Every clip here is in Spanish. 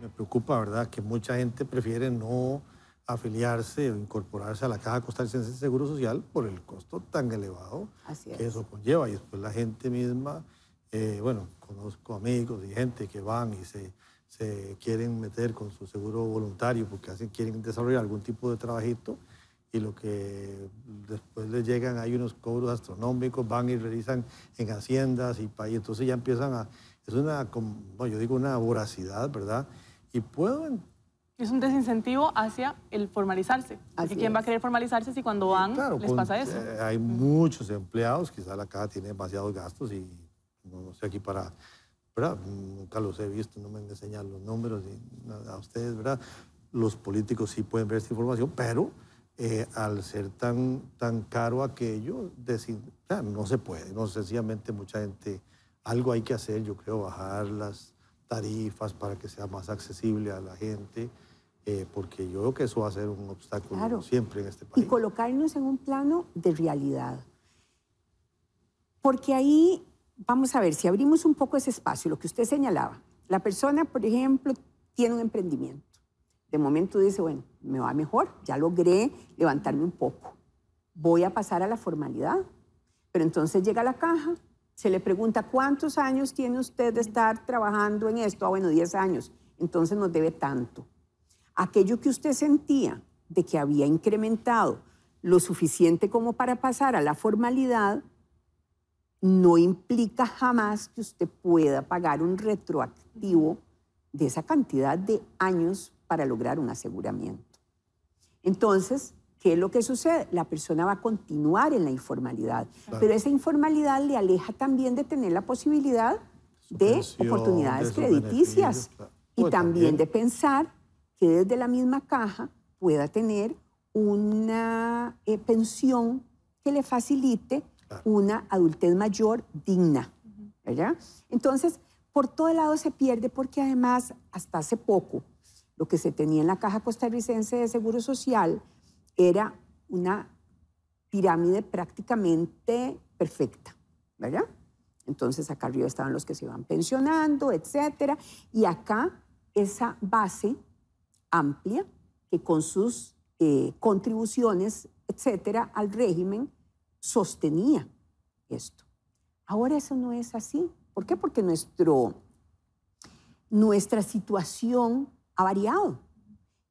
Me preocupa, ¿verdad?, que mucha gente prefiere no afiliarse o incorporarse a la Caja Costarricense de Seguro Social por el costo tan elevado que eso conlleva. Y después la gente misma, eh, bueno, conozco amigos y gente que van y se, se quieren meter con su seguro voluntario porque quieren desarrollar algún tipo de trabajito y lo que después les llegan hay unos cobros astronómicos, van y realizan en haciendas y país, entonces ya empiezan a, es una, como, yo digo, una voracidad, ¿verdad? y puedo... Es un desincentivo hacia el formalizarse. Así quién va a querer formalizarse si cuando van les pasa eso? Eh, hay muchos empleados, quizás la caja tiene demasiados gastos y no, sé aquí para... Nunca los he visto, no me han enseñado los números y a ustedes, ¿verdad? Los políticos sí pueden ver esta información, pero eh, al ser tan, tan caro aquello, no se puede, no sencillamente mucha gente, algo hay que hacer, yo creo, bajar las, tarifas para que sea más accesible a la gente, eh, porque yo creo que eso va a ser un obstáculo siempre en este país. Y colocarnos en un plano de realidad. Porque ahí, vamos a ver, si abrimos un poco ese espacio, lo que usted señalaba, la persona, por ejemplo, tiene un emprendimiento. De momento dice, bueno, me va mejor, ya logré levantarme un poco. Voy a pasar a la formalidad. Pero entonces llega la caja se le pregunta, ¿cuántos años tiene usted de estar trabajando en esto? Ah, bueno, 10 años. Entonces no debe tanto. Aquello que usted sentía de que había incrementado lo suficiente como para pasar a la formalidad, no implica jamás que usted pueda pagar un retroactivo de esa cantidad de años para lograr un aseguramiento. Entonces, ¿Qué es lo que sucede? La persona va a continuar en la informalidad, pero esa informalidad le aleja también de tener la posibilidad de oportunidades crediticias y también, de pensar que desde la misma caja pueda tener una eh, pensión que le facilite una adultez mayor digna. Entonces, por todo lado se pierde porque además hasta hace poco lo que se tenía en la caja costarricense de Seguro Social, era una pirámide prácticamente perfecta, ¿verdad? Entonces acá arriba estaban los que se iban pensionando, etcétera, y acá esa base amplia que con sus eh, contribuciones, etcétera, al régimen sostenía esto. Ahora eso no es así. ¿Por qué? Porque nuestro, nuestra situación ha variado.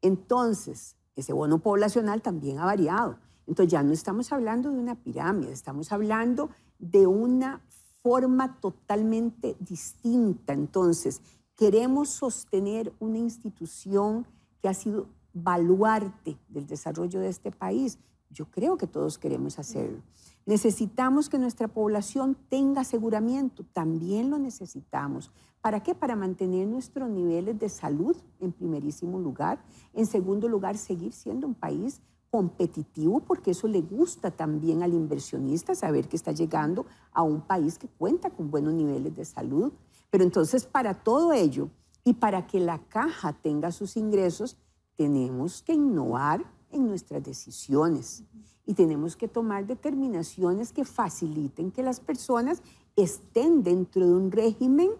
Entonces, ese bono poblacional también ha variado. Entonces ya no estamos hablando de una pirámide, estamos hablando de una forma totalmente distinta. Entonces, queremos sostener una institución que ha sido baluarte del desarrollo de este país, yo creo que todos queremos hacerlo. Necesitamos que nuestra población tenga aseguramiento, también lo necesitamos. ¿Para qué? Para mantener nuestros niveles de salud en primerísimo lugar. En segundo lugar, seguir siendo un país competitivo, porque eso le gusta también al inversionista, saber que está llegando a un país que cuenta con buenos niveles de salud. Pero entonces, para todo ello y para que la caja tenga sus ingresos, tenemos que innovar en nuestras decisiones y tenemos que tomar determinaciones que faciliten que las personas estén dentro de un régimen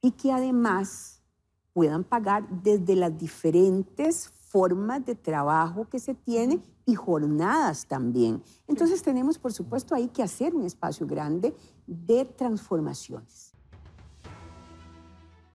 y que además puedan pagar desde las diferentes formas de trabajo que se tiene y jornadas también. Entonces tenemos, por supuesto, ahí que hacer un espacio grande de transformaciones.